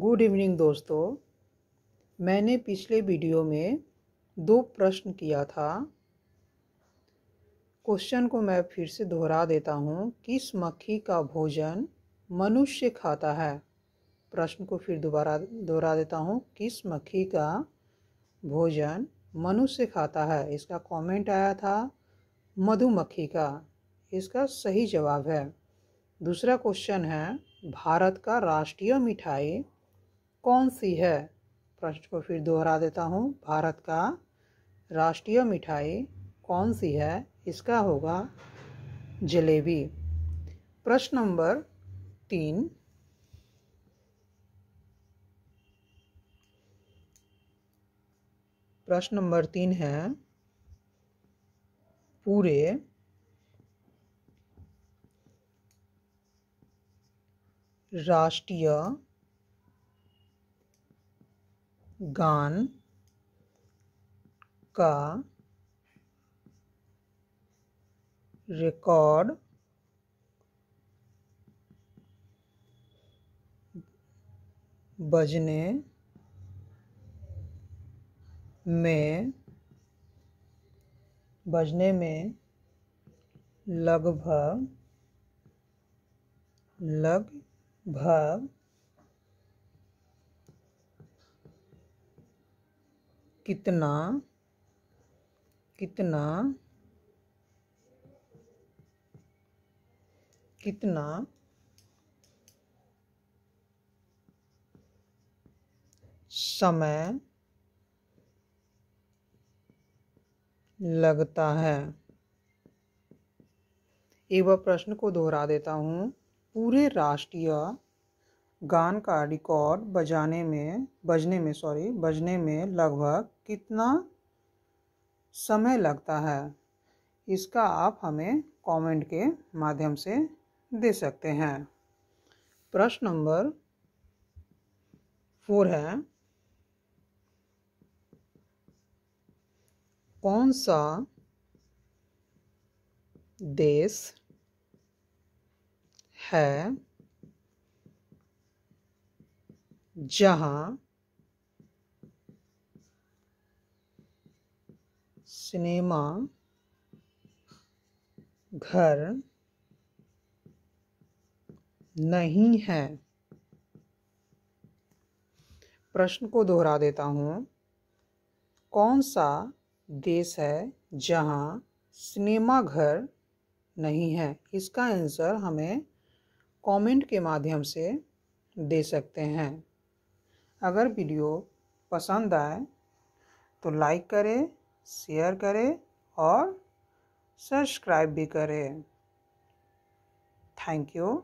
good evening दोस्तों मैंने पिछले वीडियो में दो प्रश्न किया था क्वेश्चन को मैं फिर से दोहरा देता हूँ किस मक्खी का भोजन मनुष्य खाता है प्रश्न को फिर दोबारा दोहरा देता हूँ किस मक्खी का भोजन मनुष्य खाता है इसका कमेंट आया था मधुमक्खी का इसका सही जवाब है दूसरा क्वेश्चन है भारत का राष्ट्रीय मिठाई कौन सी है प्रश्न को फिर दोहरा देता हूँ भारत का राष्ट्रीय मिठाई कौन सी है इसका होगा जलेबी प्रश्न नंबर तीन प्रश्न नंबर तीन है पूरे राष्ट्रीय गान का रिकॉर्ड बजने में बजने में लगभग लगभग कितना कितना कितना समय लगता है एक बार प्रश्न को दोहरा देता हूँ पूरे राष्ट्रीय गान का रिकॉर्ड बजाने में बजने में सॉरी बजने में लगभग कितना समय लगता है इसका आप हमें कमेंट के माध्यम से दे सकते हैं प्रश्न नंबर फोर है कौन सा देश है जहां सिनेमा घर नहीं है प्रश्न को दोहरा देता हूँ कौन सा देश है जहाँ सिनेमा घर नहीं है इसका आंसर हमें कमेंट के माध्यम से दे सकते हैं अगर वीडियो पसंद आए तो लाइक करें शेयर करें और सब्सक्राइब भी करें थैंक यू